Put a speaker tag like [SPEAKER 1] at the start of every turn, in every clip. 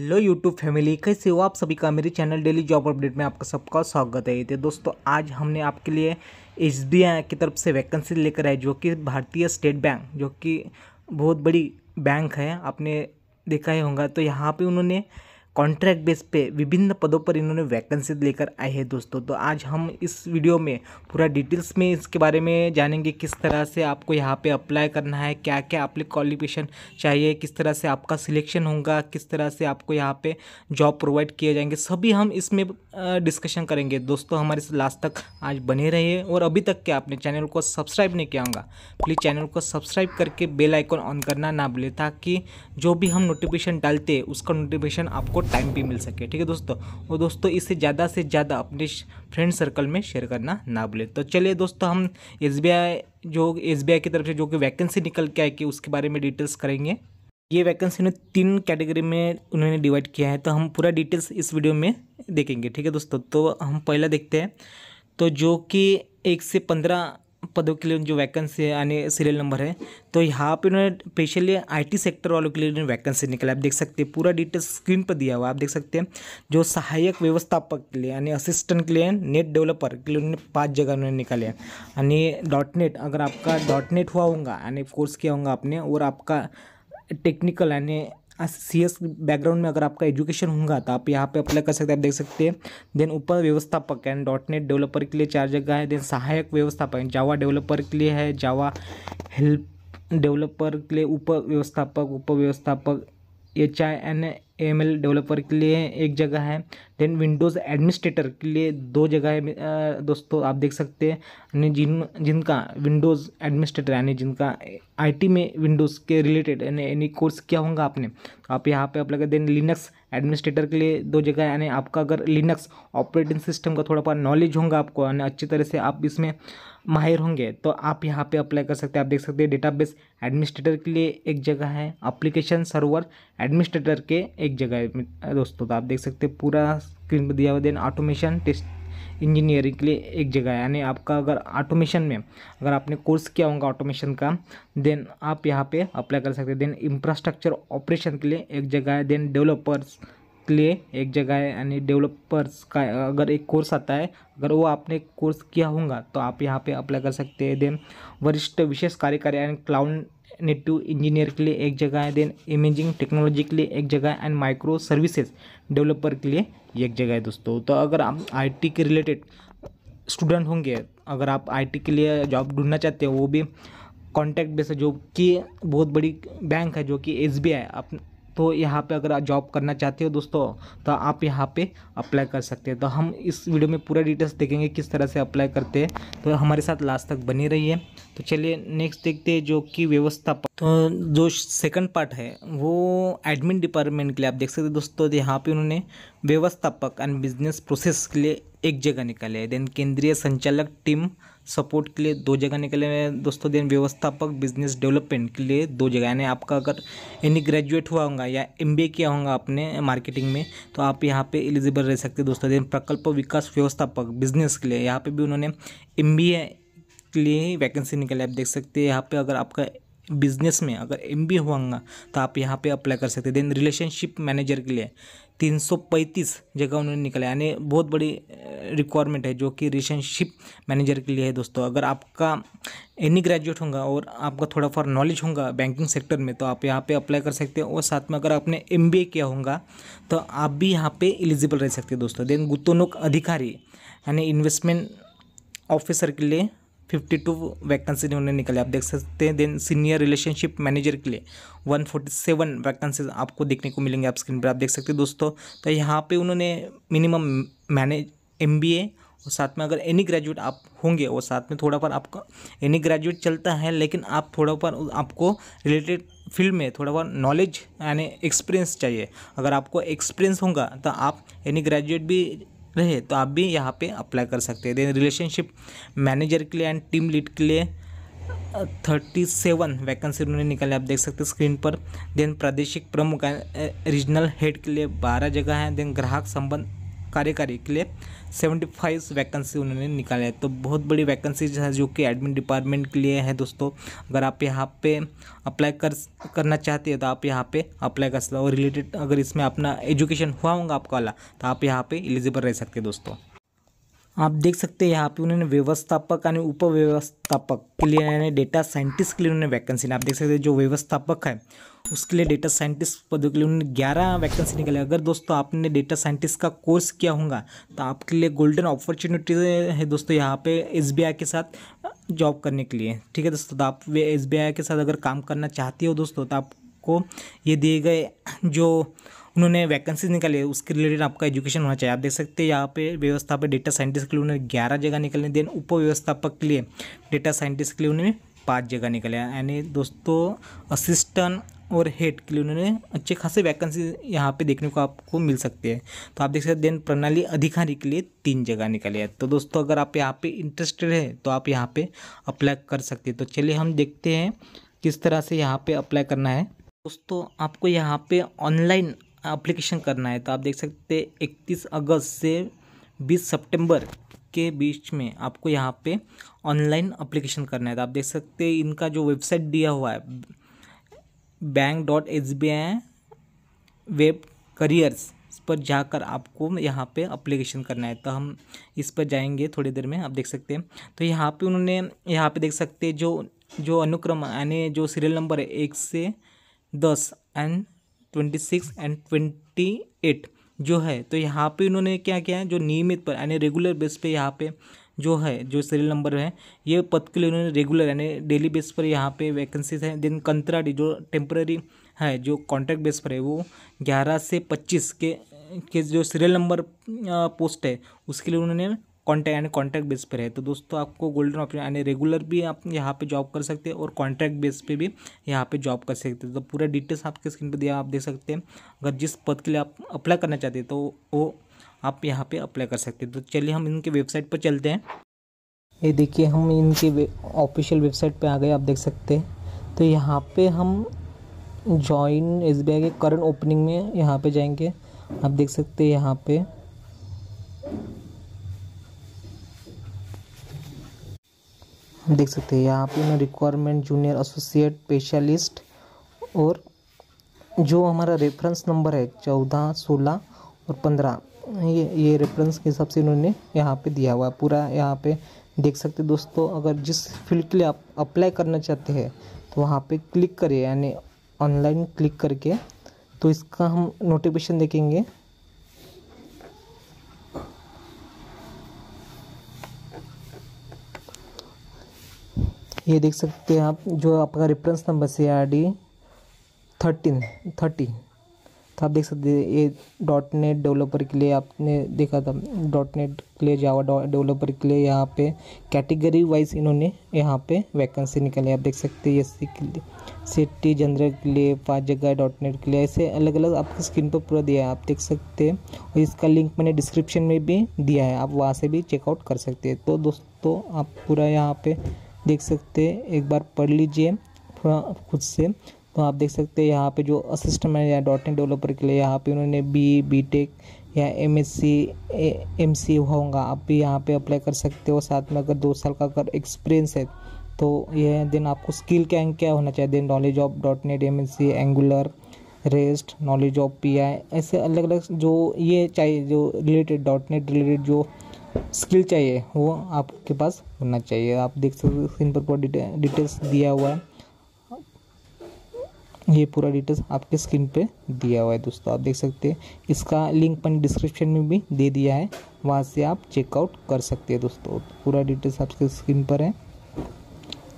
[SPEAKER 1] hello YouTube family कैसे हो आप सभी का मेरे चैनल डेली जॉब अपडेट में आपका सबका स्वागत है तो दोस्तों आज हमने आपके लिए एस की तरफ से वैकेंसी लेकर आए जो कि भारतीय स्टेट बैंक जो कि बहुत बड़ी बैंक है आपने देखा ही होगा तो यहाँ पे उन्होंने कॉन्ट्रैक्ट बेस पे विभिन्न पदों पर इन्होंने वैकेंसी लेकर आए हैं दोस्तों तो आज हम इस वीडियो में पूरा डिटेल्स में इसके बारे में जानेंगे किस तरह से आपको यहाँ पे अप्लाई करना है क्या क्या आपके क्वालिफिकेशन चाहिए किस तरह से आपका सिलेक्शन होगा किस तरह से आपको यहाँ पे जॉब प्रोवाइड किए जाएंगे सभी हम इसमें डिस्कशन करेंगे दोस्तों हमारे से लास्ट तक आज बने रहिए और अभी तक के आपने चैनल को सब्सक्राइब नहीं किया होगा प्लीज़ चैनल को सब्सक्राइब करके बेल आइकॉन ऑन करना ना भूलें ताकि जो भी हम नोटिफिकेशन डालते उसका नोटिफिकेशन आपको टाइम भी मिल सके ठीक है दोस्तों और दोस्तों इसे ज़्यादा से ज़्यादा अपने फ्रेंड सर्कल में शेयर करना ना भूलें तो चलिए दोस्तों हम एस जो एस की तरफ से जो कि वैकेंसी निकल के आई कि उसके बारे में डिटेल्स करेंगे ये वैकेंसी ने तीन कैटेगरी में उन्होंने डिवाइड किया है तो हम पूरा डिटेल्स इस वीडियो में देखेंगे ठीक है दोस्तों तो हम पहला देखते हैं तो जो कि एक से पंद्रह पदों के लिए जो वैकेंसी है यानी सीरियल नंबर है तो यहाँ पे उन्होंने स्पेशली आईटी सेक्टर वालों के लिए वैकेंसी निकला आप देख सकते हैं पूरा डिटेल स्क्रीन पर दिया हुआ आप देख सकते हैं जो सहायक व्यवस्थापक के लिए यानी असिस्टेंट के लिए नेट डेवलपर के लिए उन्होंने पाँच जगह उन्होंने निकाले हैं यानी डॉट नेट अगर आपका डॉट नेट हुआ होगा यानी कोर्स किया होगा आपने और आपका टेक्निकल यानी सी एस बैकग्राउंड में अगर आपका एजुकेशन होगा तो आप यहाँ पे अप्लाई कर सकते हैं आप देख सकते हैं देन ऊपर व्यवस्थापक एंड डॉट नेट डेवलपर के लिए चार जगह है देन सहायक व्यवस्थापक जावा डेवलपर के लिए है जावा हेल्प डेवलपर के लिए उप व्यवस्थापक उप व्यवस्थापक H I N M developer के लिए एक जगह है देन विंडोज़ एडमिनिस्ट्रेटर के लिए दो जगह है दोस्तों आप देख सकते हैं जिन जिनका विंडोज़ एडमिनिस्ट्रेटर यानी जिनका आईटी में विंडोज़ के रिलेटेड यानी यानी कोर्स किया होगा आपने तो आप यहाँ पे आप लगे देन लिनक्स एडमिनिस्ट्रेटर के लिए दो जगह यानी आपका अगर लिनक्स ऑपरेटिंग सिस्टम का थोड़ा बहुत नॉलेज होगा आपको यानी अच्छी तरह से आप इसमें माहिर होंगे तो आप यहाँ पे अप्लाई कर सकते हैं आप देख सकते हैं डेटाबेस एडमिनिस्ट्रेटर के लिए एक जगह है अप्लीकेशन सर्वर एडमिनिस्ट्रेटर के एक जगह है दोस्तों तो आप देख सकते हैं पूरा स्क्रीन पर दिया हुआ देन ऑटोमेशन टेस्ट इंजीनियरिंग के लिए एक जगह है यानी आपका अगर ऑटोमेशन में अगर आपने कोर्स किया होगा ऑटोमेशन का देन आप यहाँ पे अप्लाई कर सकते हैं देन इंफ्रास्ट्रक्चर ऑपरेशन के लिए एक जगह है देन डेवलपर्स लिए एक जगह है यानी डेवलपर्स का अगर एक कोर्स आता है अगर वो आपने कोर्स किया होगा तो आप यहाँ पे अप्लाई कर सकते हैं देन वरिष्ठ विशेष कार्यकारी एंड क्लाउड नेटिव इंजीनियर के लिए एक जगह है देन इमेजिंग टेक्नोलॉजी के लिए एक जगह है एंड माइक्रो सर्विसेज डेवलपर के लिए एक जगह है दोस्तों तो अगर आप आई के रिलेटेड स्टूडेंट होंगे अगर आप आई के लिए जॉब ढूंढना चाहते हो वो भी कॉन्टैक्ट बेस जो कि बहुत बड़ी बैंक है जो कि एस बी आई तो यहाँ पे अगर जॉब करना चाहते हो दोस्तों तो आप यहाँ पे अप्लाई कर सकते हैं तो हम इस वीडियो में पूरा डिटेल्स देखेंगे किस तरह से अप्लाई करते हैं तो हमारे साथ लास्ट तक बनी है तो चलिए नेक्स्ट देखते हैं जो कि व्यवस्था तो जो सेकंड पार्ट है वो एडमिन डिपार्टमेंट के लिए आप देख सकते हैं दोस्तों तो यहाँ पे उन्होंने व्यवस्थापक एंड बिजनेस प्रोसेस के लिए एक जगह निकाले है देन केंद्रीय संचालक टीम सपोर्ट के लिए दो जगह निकले हुए हैं दोस्तों देन व्यवस्थापक बिजनेस डेवलपमेंट के लिए दो जगह यानी आपका अगर यानी ग्रेजुएट हुआ होगा या एम किया होगा आपने मार्केटिंग में तो आप यहाँ पर एलिजिबल रह सकते दोस्तों देन प्रकल्प विकास व्यवस्थापक बिजनेस के लिए यहाँ पर भी उन्होंने एम के लिए वैकेंसी निकले आप देख सकते हैं यहाँ पे अगर आपका बिजनेस में अगर एम बी होगा तो आप यहाँ पे अप्लाई कर सकते देन रिलेशनशिप मैनेजर के लिए 335 जगह उन्होंने निकाले यानी बहुत बड़ी रिक्वायरमेंट है जो कि रिलेशनशिप मैनेजर के लिए है दोस्तों अगर आपका एनी ग्रेजुएट होगा और आपका थोड़ा फॉर नॉलेज होगा बैंकिंग सेक्टर में तो आप यहाँ पे अप्लाई कर सकते हैं और साथ में अगर आपने एम किया होगा तो आप भी यहाँ पर एलिजिबल रह सकते हैं दोस्तों देन गुतुनुक अधिकारी यानी इन्वेस्टमेंट ऑफिसर के लिए फिफ्टी टू वैकेंसी उन्होंने निकाले आप देख सकते हैं देन सीनियर रिलेशनशिप मैनेजर के लिए वन फोर्टी सेवन वैकेंसीज आपको देखने को मिलेंगे आप स्क्रीन पर आप देख सकते हैं दोस्तों तो यहाँ पे उन्होंने मिनिमम मैनेज एम और साथ में अगर एनी ग्रेजुएट आप होंगे और साथ में थोड़ा पर आपका एनी ग्रेजुएट चलता है लेकिन आप थोड़ा पर आपको रिलेटेड फील्ड में थोड़ा बहुत नॉलेज यानी एक्सपीरियंस चाहिए अगर आपको एक्सपीरियंस होगा तो आप एनी ग्रेजुएट भी रहे तो आप भी यहाँ पे अप्लाई कर सकते हैं देन रिलेशनशिप मैनेजर के लिए एंड टीम लीड के लिए थर्टी सेवन वैकेंसी उन्होंने निकाले आप देख सकते हैं स्क्रीन पर देन प्रादेशिक प्रमुख रीजनल हेड के लिए बारह जगह हैं देन ग्राहक संबंध कार्यकारी के लिए सेवेंटी फाइव वैकेंसी उन्होंने निकाले हैं तो बहुत बड़ी वैकेंसीज है जो कि एडमिन डिपार्टमेंट के लिए है दोस्तों अगर आप यहाँ पे अप्लाई कर करना चाहते हैं तो आप यहाँ पे अप्लाई कर सकते हो और रिलेटेड अगर इसमें अपना एजुकेशन हुआ होगा आपका वाला तो आप यहाँ पे एलिजिबल रह सकते दोस्तों आप देख सकते हैं यहाँ पे उन्होंने व्यवस्थापक यानी उपव्यवस्थापक के लिए यानी डेटा साइंटिस्ट के लिए उन्होंने वैकेंसी आप देख सकते हैं जो व्यवस्थापक है उसके लिए डेटा साइंटिस्ट पदों के लिए उन्होंने ग्यारह वैकेंसी निकाली अगर दोस्तों आपने डेटा साइंटिस्ट का कोर्स किया होगा तो आपके लिए गोल्डन अपॉर्चुनिटी है दोस्तों यहाँ पे एस के साथ जॉब करने के लिए ठीक है दोस्तों तो आप एस के साथ अगर काम करना चाहती हो दोस्तों तो आपको ये दिए गए जो उन्होंने वैकेंसीज निकाली है उसके रिलेटेड आपका एजुकेशन होना चाहिए आप देख सकते हैं यहाँ पे व्यवस्था पर डेटा साइंटिस्ट के लिए उन्होंने ग्यारह जगह निकले देन उप व्यवस्थापक के लिए डेटा साइंटिस्ट के लिए उन्होंने पाँच जगह निकले यानी दोस्तों असिस्टेंट और हेड के लिए उन्होंने अच्छे खासे वैकेंसी यहाँ पे देखने को आपको मिल सकती है तो आप देख सकते हैं देन प्रणाली अधिकारी के लिए तीन जगह निकले हैं तो दोस्तों अगर आप यहाँ पे इंटरेस्टेड है तो आप यहाँ पे अप्लाई कर सकते हैं तो चलिए हम देखते हैं किस तरह से यहाँ पे अप्लाई करना है दोस्तों आपको यहाँ पे ऑनलाइन अप्लीकेशन करना है तो आप देख सकते इकतीस अगस्त से बीस सितंबर के बीच में आपको यहाँ पे ऑनलाइन अप्लीकेशन करना है तो आप देख सकते इनका जो वेबसाइट दिया हुआ है bank dot S B I web careers पर जाकर आपको यहाँ पे अप्लीकेशन करना है तो हम इस पर जाएंगे थोड़ी देर में आप देख सकते हैं तो यहाँ पे उन्होंने यहाँ पे देख सकते जो जो अनुक्रम यानी जो सीरियल नंबर है एक से दस and twenty six and twenty eight जो है तो यहाँ पे इन्होंने क्या किया है जो नियमित पर यानी रेगुलर बेस पे यहाँ पे जो है जो सीरियल नंबर है ये पद के लिए उन्होंने रेगुलर यानी डेली बेस पर यहाँ पे वैकेंसीज हैं देन कंत्राटी जो टेम्प्रेरी है जो कॉन्ट्रैक्ट बेस पर है वो ग्यारह से पच्चीस के के जो सीरियल नंबर पोस्ट है उसके लिए उन्होंने कॉन्टैक्ट यानी कॉन्ट्रैक्ट बेस पर है तो दोस्तों आपको गोल्डन ऑप्शन यानी रेगुलर भी आप यहाँ पे जॉब कर सकते हैं और कॉन्ट्रैक्ट बेस पे भी यहाँ पे जॉब कर सकते हैं तो पूरा डिटेल्स आपके स्क्रीन पे दिया आप देख सकते हैं अगर जिस पद के लिए आप अप्लाई करना चाहते हैं तो वो आप यहाँ पर अप्लाई कर सकते हैं तो चलिए हम इनके वेबसाइट पर चलते हैं ये देखिए हम इनके ऑफिशियल वेबसाइट पर आ गए आप देख सकते हैं तो यहाँ पर हम जॉइन एस के करंट ओपनिंग में यहाँ पर जाएंगे आप देख सकते हैं यहाँ पर देख सकते हैं यहाँ पे मैं रिक्वायरमेंट जूनियर एसोसिएट स्पेशलिस्ट और जो हमारा रेफरेंस नंबर है चौदह सोलह और पंद्रह ये ये रेफरेंस के हिसाब से इन्होंने यहाँ पे दिया हुआ पूरा यहाँ पे देख सकते दोस्तों अगर जिस फील्ड के लिए आप अप्लाई करना चाहते हैं तो वहाँ पे क्लिक करिए यानी ऑनलाइन क्लिक करके तो इसका हम नोटिफिकेशन देखेंगे ये देख सकते हैं आप जो आपका reference number C R D thirteen thirty तो आप देख सकते हैं ये डॉट नेट डेवलपर के लिए आपने देखा था डॉट नेट के लिए जावा डेवलपर के लिए यहाँ पे कैटेगरी वाइज इन्होंने यहाँ पे वैकेंसी निकाली आप देख सकते हैं एस के लिए सिटी जनरल के लिए पाँच जगह डॉट नेट के लिए ऐसे अलग अलग आपकी स्क्रीन पर पूरा दिया है आप देख सकते हैं और इसका लिंक मैंने डिस्क्रिप्शन में भी दिया है आप वहाँ से भी चेकआउट कर सकते हैं तो दोस्तों आप पूरा यहाँ पर देख सकते हैं एक बार पढ़ लीजिए खुद से तो आप देख सकते हैं यहाँ पे जो assistant manager dot net developer के लिए यहाँ पे उन्होंने बी बी टेक या M S C M C होगा आप भी यहाँ पे अप्लाई कर सकते हो साथ में अगर दो साल का अगर एक्सपीरियंस है तो यह देन आपको स्किल क्या क्या होना चाहिए then knowledge of dot net M S C angular rest knowledge of P I ऐसे अलग अलग जो ये चाहिए जो रिलेटेड डॉट नेट रिलेटेड जो स्किल चाहिए वो आपके पास होना चाहिए आप देख सकते हो स्क्रीन पर पूरा डिटे, डिटेल्स दिया हुआ है ये पूरा डिटेल्स आपके स्क्रीन पे दिया हुआ है दोस्तों आप देख सकते हैं इसका लिंक मैंने डिस्क्रिप्शन में भी दे दिया है वहाँ से आप चेकआउट कर सकते हैं दोस्तों पूरा डिटेल्स आपके स्क्रीन पर है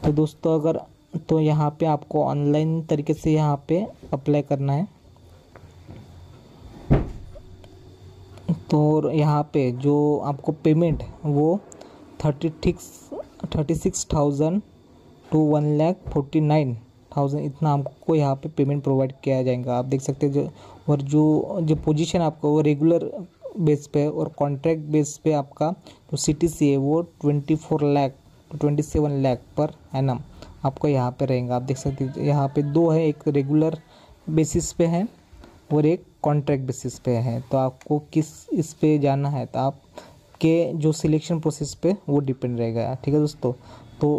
[SPEAKER 1] तो दोस्तों अगर तो यहाँ पे आपको ऑनलाइन तरीके से यहाँ पे अप्लाई करना है तो यहाँ पे जो आपको पेमेंट वो thirty six thirty six thousand to one lakh forty nine thousand इतना आपको यहाँ पे पेमेंट प्रोवाइड किया जाएगा आप देख सकते हैं जो और जो जो पोजीशन आपका वो रेगुलर बेस पे और कॉन्ट्रैक्ट बेस पे आपका जो सी टी सी है वो twenty four lakh to twenty seven lakh पर ना आपको यहाँ पे रहेगा आप देख सकते हैं यहाँ पे दो है एक रेगुलर बेसिस पे है और एक कॉन्ट्रैक्ट बेसिस पे है तो आपको किस इस पे जाना है तो आप के जो सिलेक्शन प्रोसेस पे वो डिपेंड रहेगा ठीक है दोस्तों तो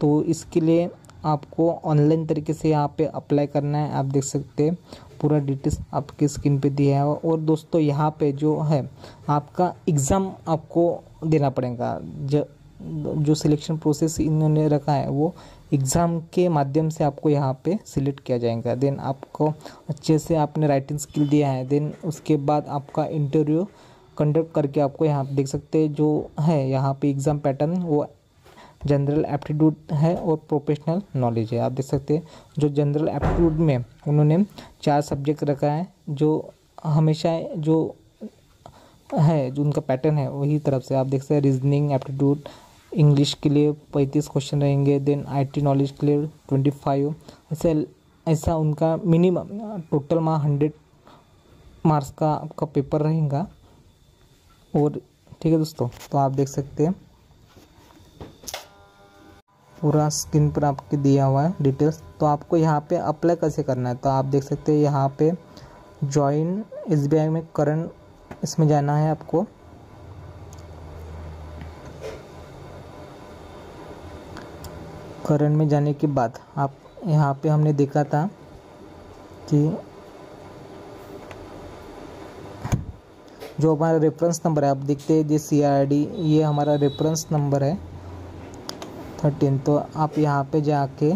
[SPEAKER 1] तो इसके लिए आपको ऑनलाइन तरीके से यहाँ पे अप्लाई करना है आप देख सकते हैं पूरा डिटेल्स आपके स्क्रीन पे दिया है और दोस्तों यहाँ पे जो है आपका एग्ज़ाम आपको देना पड़ेगा जब जो सिलेक्शन प्रोसेस इन्होंने रखा है वो एग्ज़ाम के माध्यम से आपको यहाँ पे सिलेक्ट किया जाएगा देन आपको अच्छे से आपने राइटिंग स्किल दिया है देन उसके बाद आपका इंटरव्यू कंडक्ट करके आपको यहाँ देख सकते हैं जो है यहाँ पे एग्ज़ाम पैटर्न वो जनरल एप्टीट्यूड है और प्रोफेशनल नॉलेज है आप देख सकते हैं जो जनरल एप्टीट्यूड में उन्होंने चार सब्जेक्ट रखा है जो हमेशा जो है जो उनका पैटर्न है वही तरफ से आप देख सकते हैं रीजनिंग एप्टीट्यूड इंग्लिश के लिए पैंतीस क्वेश्चन रहेंगे देन आईटी नॉलेज के लिए ट्वेंटी फाइव ऐसे ऐसा उनका मिनिमम टोटल माँ हंड्रेड मार्क्स का आपका पेपर रहेगा और ठीक है दोस्तों तो आप देख सकते हैं पूरा स्क्रीन पर आपके दिया हुआ है डिटेल्स तो आपको यहाँ पे अप्लाई कैसे करना है तो आप देख सकते हैं यहाँ पे जॉइन एस में करंट इसमें जाना है आपको करंट में जाने के बाद आप यहाँ पे हमने देखा था कि जो हमारा रेफरेंस नंबर है आप देखते हैं ये सी आर डी ये हमारा रेफरेंस नंबर है थर्टीन तो आप यहाँ पे जाके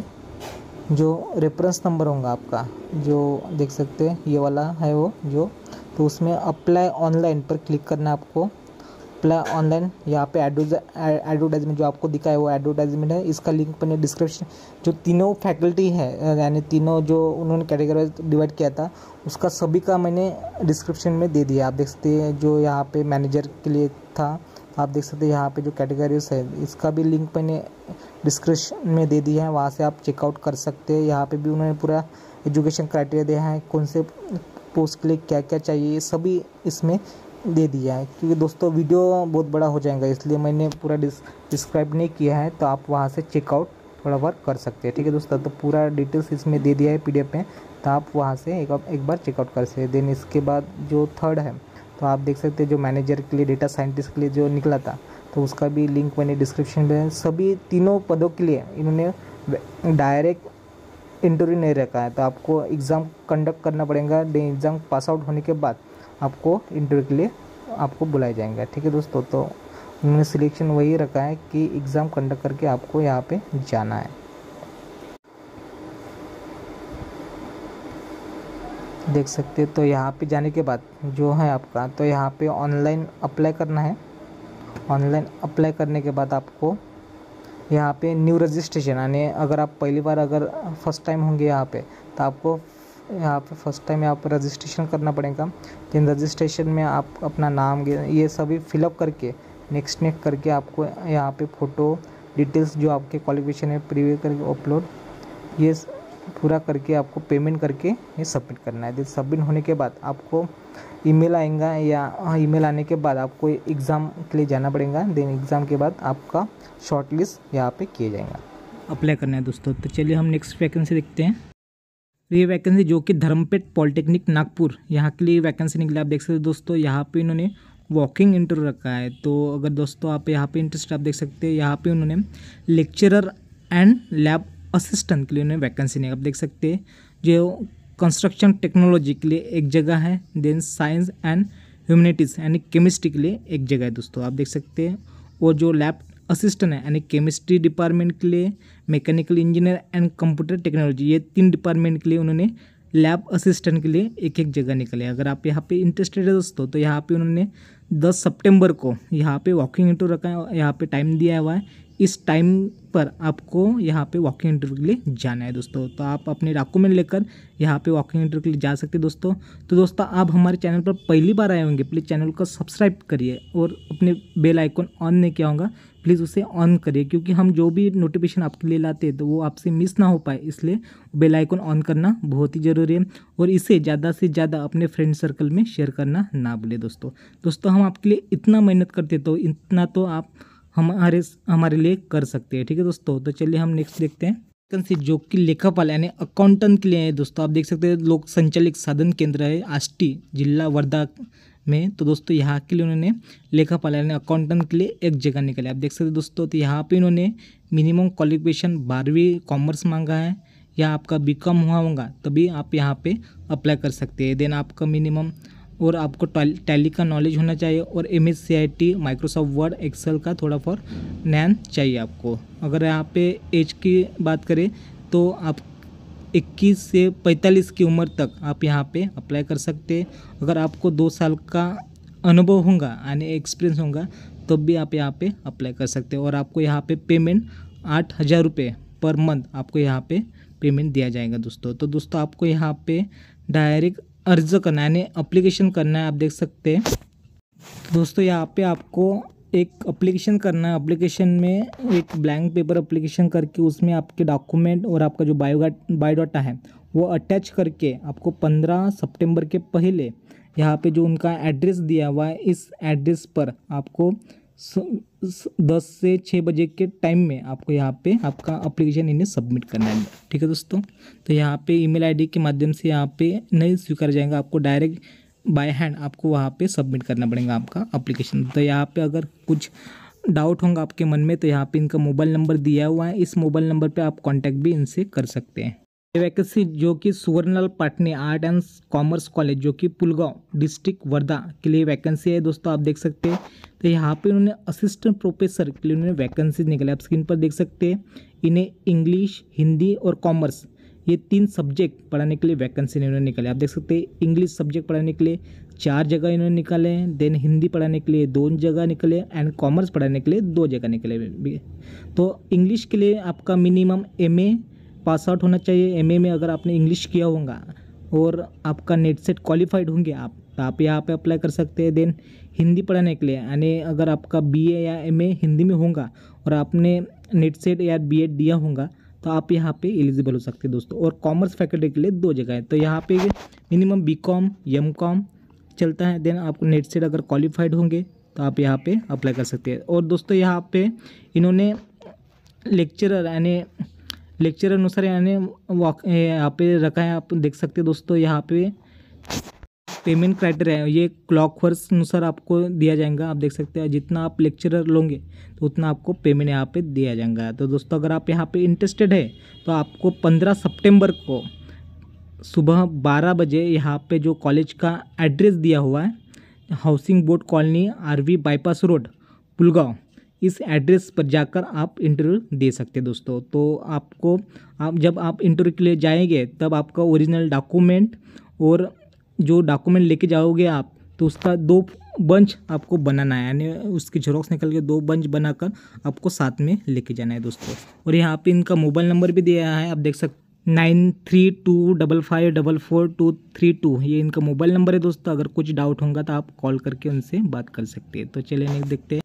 [SPEAKER 1] जो रेफरेंस नंबर होगा आपका जो देख सकते हैं ये वाला है वो जो तो उसमें अप्लाई ऑनलाइन पर क्लिक करना आपको प्लस ऑनलाइन यहाँ पे एडवर्टाइजमेंट जो आपको दिखा है वो एडवर्टाइजमेंट है इसका लिंक मैंने डिस्क्रिप्शन जो तीनों फैकल्टी है यानी तीनों जो उन्होंने कैटेगरी डिवाइड किया था उसका सभी का मैंने डिस्क्रिप्शन में दे दिया आप देख सकते हैं जो यहाँ पे मैनेजर के लिए था आप देख सकते हैं यहाँ पे जो कैटेगरीज है इसका भी लिंक मैंने डिस्क्रिप्शन में दे दिया है वहाँ से आप चेकआउट कर सकते हैं यहाँ पे भी उन्होंने पूरा एजुकेशन क्राइटेरिया दिया है कौन से पोस्ट के लिए क्या क्या चाहिए सभी इसमें दे दिया है क्योंकि दोस्तों वीडियो बहुत बड़ा हो जाएगा इसलिए मैंने पूरा डिस्क्राइब नहीं किया है तो आप वहाँ से चेकआउट थोड़ा बहुत कर सकते हैं ठीक है दोस्तों तो पूरा डिटेल्स इसमें दे दिया है पीडीएफ में तो आप वहाँ से एक, एक बार चेकआउट कर सकते हैं देन इसके बाद जो थर्ड है तो आप देख सकते हैं जो मैनेजर के लिए डेटा साइंटिस्ट के लिए जो निकला था तो उसका भी लिंक मैंने डिस्क्रिप्शन में सभी तीनों पदों के लिए इन्होंने डायरेक्ट इंटरव्यू नहीं रखा है तो आपको एग्ज़ाम कंडक्ट करना पड़ेगा एग्ज़ाम पास आउट होने के बाद आपको इंटरव्यू के लिए आपको बुलाया जाएगा ठीक है दोस्तों तो उन्होंने सिलेक्शन वही रखा है कि एग्ज़ाम कंडक्ट करके आपको यहाँ पे जाना है देख सकते हैं तो यहाँ पे जाने के बाद जो है आपका तो यहाँ पे ऑनलाइन अप्लाई करना है ऑनलाइन अप्लाई करने के बाद आपको यहाँ पे न्यू रजिस्ट्रेशन यानी अगर आप पहली बार अगर फर्स्ट टाइम होंगे यहाँ पे तो आपको यहाँ पर फर्स्ट टाइम यहाँ पर रजिस्ट्रेशन करना पड़ेगा लेकिन तो रजिस्ट्रेशन में आप अपना नाम ये सभी फिलअप करके नेक्स्ट नेक्स्ट करके आपको यहाँ पे फ़ोटो डिटेल्स जो आपके क्वालिफिकेशन है प्रीव्यू करके अपलोड ये पूरा करके आपको पेमेंट करके ये सबमिट करना है सबमिट होने के बाद आपको ईमेल आएगा या ईमेल हाँ, आने के बाद आपको एग्ज़ाम के लिए जाना पड़ेगा देन एग्ज़ाम के बाद आपका शॉर्ट लिस्ट यहाँ पर किया जाएगा अप्लाई करना है दोस्तों तो चलिए हम नेक्स्ट वैकेंसी देखते हैं तो ये वैकेंसी जो कि धर्मपेट पॉलिटेक्निक नागपुर यहाँ के लिए वैकेंसी निकली आप देख सकते हो दोस्तों यहाँ पे इन्होंने वॉकिंग इंटरव्यू रखा है तो अगर दोस्तों आप यहाँ पे इंटरेस्ट आप देख सकते हैं यहाँ पे उन्होंने लेक्चरर एंड लैब असिस्टेंट के लिए उन्होंने वैकेंसी नहीं आप देख सकते हैं जो कंस्ट्रक्शन टेक्नोलॉजी के लिए एक जगह है देन साइंस एंड ह्यूमनिटीज़ यानी केमिस्ट्री के लिए एक जगह है दोस्तों आप देख सकते हैं और जो लैब असिस्टेंट है यानी केमिस्ट्री डिपार्टमेंट के लिए mechanical engineer and computer technology ये तीन डिपार्टमेंट के लिए उन्होंने लैब असिस्टेंट के लिए एक एक जगह निकले अगर आप यहाँ पे इंटरेस्टेड है दोस्तों तो यहाँ पे उन्होंने 10 सितंबर को यहाँ पे वॉकिंग इंटरव्यू रखा है यहाँ पे टाइम दिया हुआ है इस टाइम पर आपको यहाँ पे वॉकिंग इंटरव्यू के लिए जाना है दोस्तों तो आप अपने डॉक्यूमेंट लेकर यहाँ पे वॉकिंग इंटरव्यू के लिए जा सकते हैं दोस्तों तो दोस्तों आप हमारे चैनल पर पहली बार आए होंगे प्लीज़ चैनल को सब्सक्राइब करिए और अपने बेल आइकॉन ऑन नहीं किया होगा प्लीज़ उसे ऑन करिए क्योंकि हम जो भी नोटिफिकेशन आपके लिए लाते हैं तो वो आपसे मिस ना हो पाए इसलिए बेल आइकन ऑन करना बहुत ही ज़रूरी है और इसे ज़्यादा से ज़्यादा अपने फ्रेंड सर्कल में शेयर करना ना भूलें दोस्तों दोस्तों हम आपके लिए इतना मेहनत करते तो इतना तो आप हमारे हमारे लिए कर सकते हैं ठीक है दोस्तों तो चलिए हम नेक्स्ट देखते हैं जो कि लेखापाल यानी अकाउंटेंट के लिए है दोस्तों आप देख सकते हैं लोक संचालित साधन केंद्र है आष्टी जिला वर्धा में तो दोस्तों यहाँ के लिए उन्होंने लेखा यानी अकाउंटेंट के लिए एक जगह निकाली आप देख सकते हैं दोस्तों तो यहाँ पे इन्होंने मिनिमम क्वालिफिकेशन बारहवीं कॉमर्स मांगा है या आपका बी कॉम हुआ होगा तभी आप यहाँ पे अप्लाई कर सकते हैं देन आपका मिनिमम और आपको टैली का नॉलेज होना चाहिए और M S C I T Microsoft Word Excel का थोड़ा फॉर ज्ञान चाहिए आपको अगर यहाँ पे एज की बात करें तो आप 21 से 45 की उम्र तक आप यहाँ पे अप्लाई कर सकते हैं अगर आपको दो साल का अनुभव होगा यानी एक्सपीरियंस होगा तब तो भी आप यहाँ पे अप्लाई कर सकते हैं और आपको यहाँ पे पेमेंट आठ हज़ार रुपये पर मंथ आपको यहाँ पे पेमेंट दिया जाएगा दोस्तों तो दोस्तों आपको यहाँ पे डायरेक्ट अर्ज करना यानी अप्लीकेशन करना है आप देख सकते हैं दोस्तों यहाँ पे आपको एक अप्लीकेशन करना है अप्लीकेशन में एक ब्लैंक पेपर अप्लीकेशन करके उसमें आपके डॉक्यूमेंट और आपका जो बायोगाट बायोडाटा है वो अटैच करके आपको पंद्रह सितंबर के पहले यहाँ पे जो उनका एड्रेस दिया हुआ है इस एड्रेस पर आपको दस से छः बजे के टाइम में आपको यहाँ पे आपका अप्लीकेशन इन्हें सबमिट करना है ठीक है दोस्तों तो यहाँ पे ईमेल आईडी के माध्यम से यहाँ पे नहीं स्वीकार जाएगा आपको डायरेक्ट बाय हैंड आपको वहाँ पे सबमिट करना पड़ेगा आपका अप्लीकेशन तो यहाँ पे अगर कुछ डाउट होंगे आपके मन में तो यहाँ पे इनका मोबाइल नंबर दिया हुआ है इस मोबाइल नंबर पे आप कांटेक्ट भी इनसे कर सकते हैं ये वैकेंसी जो कि Suvarnalal Patni art and commerce college जो कि पुलगांव डिस्ट्रिक्ट वर्धा के लिए वैकेंसी है दोस्तों आप देख सकते हैं तो यहाँ पे उन्होंने असिस्टेंट प्रोफेसर के लिए उन्होंने वैकेंसी निकले आप स्क्रीन पर देख सकते हैं इन्हें इंग्लिश हिंदी और कॉमर्स ये तीन सब्जेक्ट पढ़ाने के लिए वैकेंसी इन्होंने निकाले आप देख सकते हैं इंग्लिश सब्जेक्ट पढ़ाने के लिए चार जगह इन्होंने निकाले हैं देन हिंदी पढ़ाने के लिए दो जगह निकले एंड कॉमर्स पढ़ाने के लिए दो जगह निकले तो इंग्लिश के लिए आपका minimum M A pass out होना चाहिए एम में अगर आपने इंग्लिश किया होगा और आपका नेट सेट क्वालिफाइड होंगे आप तो आप यहाँ पे अप्लाई कर सकते हैं देन हिंदी पढ़ाने के लिए यानी अगर आपका बीए या एमए हिंदी में होगा और आपने नेट सेट या बीएड दिया होगा तो आप यहाँ पे एलिजिबल हो सकते हैं दोस्तों और कॉमर्स फैकल्टी के लिए दो जगह है तो यहाँ पे minimum B com M com चलता है देन आपको नेट सेट अगर क्वालिफाइड होंगे तो आप यहाँ पे अप्लाई कर सकते हैं और दोस्तों यहाँ पे इन्होंने लेक्चरर यानी लेक्चर अनुसार यानी वॉक यहाँ पे रखा है आप देख सकते हैं दोस्तों यहाँ पे पेमेंट क्राइटेरिया है ये क्लॉक वर्स अनुसार आपको दिया जाएगा आप देख सकते हैं जितना आप लेक्चरर लोगे तो उतना आपको पेमेंट यहाँ पे दिया जाएगा तो दोस्तों अगर आप यहाँ पे इंटरेस्टेड है तो आपको पंद्रह सितंबर को सुबह बारह बजे यहाँ पे जो कॉलेज का एड्रेस दिया हुआ है housing board colony R bypass road Pulgaon इस एड्रेस पर जाकर आप इंटरव्यू दे सकते हैं दोस्तों तो आपको आप जब आप इंटरव्यू के लिए जाएंगे तब आपका ओरिजिनल डॉक्यूमेंट और जो डॉक्यूमेंट लेके जाओगे आप तो उसका दो बंच आपको बनाना है यानी उसकी झरोक्स निकल के दो बंच बनाकर आपको साथ में लेके जाना है दोस्तों और यहाँ पे इनका मोबाइल नंबर भी दिया है आप देख सकते nine three two double five double four two three two ये इनका मोबाइल नंबर है दोस्तों अगर कुछ डाउट होगा तो आप कॉल करके उनसे बात कर सकते हैं तो चलिए नहीं देखते हैं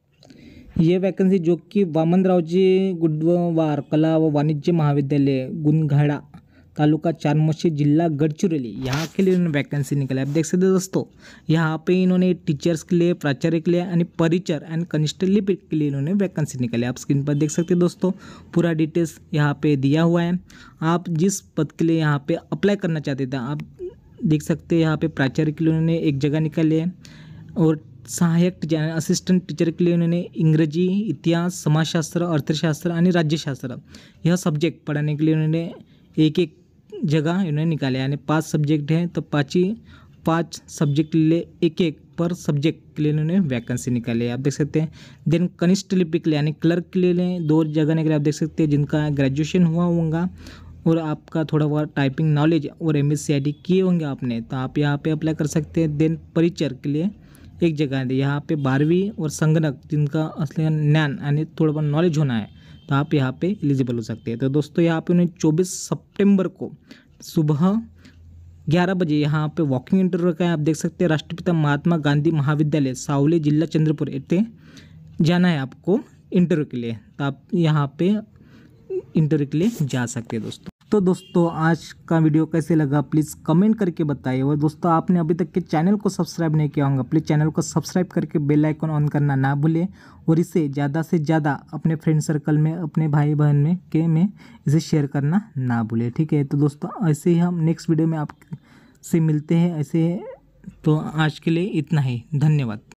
[SPEAKER 1] ये वैकेंसी जो कि वामन राव जी गुडवार कला व वा वाणिज्य महाविद्यालय गुनघाड़ा तालुका चारमोशी जिला गढ़चिरौली यहाँ के लिए इन्होंने वैकेंसी निकाली आप देख सकते हो दोस्तों यहाँ पे इन्होंने टीचर्स के लिए प्राचार्य के लिए यानी परिचर एंड कनिष्ठ लिपिक के लिए इन्होंने वैकेंसी निकाली आप स्क्रीन पर देख सकते हैं दोस्तों पूरा डिटेल्स यहाँ पर दिया हुआ है आप जिस पद के लिए यहाँ पर अप्लाई करना चाहते थे आप देख सकते हैं यहाँ पे प्राचार्य के लिए उन्होंने एक जगह निकाली है और सहायक टीचर असिस्टेंट टीचर के लिए उन्होंने इंग्रजी इतिहास समाजशास्त्र अर्थशास्त्र और राज्यशास्त्र यह सब्जेक्ट पढ़ाने के लिए उन्होंने एक एक जगह इन्होंने निकाले यानी पाँच सब्जेक्ट हैं तो पाँच ही पाँच सब्जेक्ट ले एक एक पर सब्जेक्ट के लिए इन्होंने वैकेंसी निकाली है आप देख सकते हैं देन कनिष्ठ लिपिक यानी क्लर्क के लिए लें दो जगह निकले आप देख सकते हैं जिनका ग्रेजुएशन हुआ होगा और आपका थोड़ा बहुत टाइपिंग नॉलेज और एम एस किए होंगे आपने तो आप यहाँ पर अप्लाई कर सकते हैं देन परिचर के लिए एक जगह है यहाँ पे बारहवीं और संगणक जिनका असली ज्ञान यानी थोड़ा बहुत नॉलेज होना है तो आप यहाँ पे एलिजिबल हो सकते हैं तो दोस्तों यहाँ पे उन्हें चौबीस सितंबर को सुबह ग्यारह बजे यहाँ पे वॉकिंग इंटरव्यू का आप देख सकते हैं राष्ट्रपिता महात्मा गांधी महाविद्यालय सावली जिला चंद्रपुर इतने जाना है आपको इंटरव्यू के लिए तो आप यहाँ पर इंटरव्यू के लिए जा सकते हैं दोस्तों तो दोस्तों आज का वीडियो कैसे लगा प्लीज़ कमेंट करके बताइए और दोस्तों आपने अभी तक के चैनल को सब्सक्राइब नहीं किया होगा प्लीज़ चैनल को सब्सक्राइब करके बेल आइकन ऑन करना ना भूलें और इसे ज़्यादा से ज़्यादा अपने फ्रेंड सर्कल में अपने भाई बहन में के में इसे शेयर करना ना भूलें ठीक है तो दोस्तों ऐसे ही हम नेक्स्ट वीडियो में आप से मिलते हैं ऐसे तो आज के लिए इतना ही धन्यवाद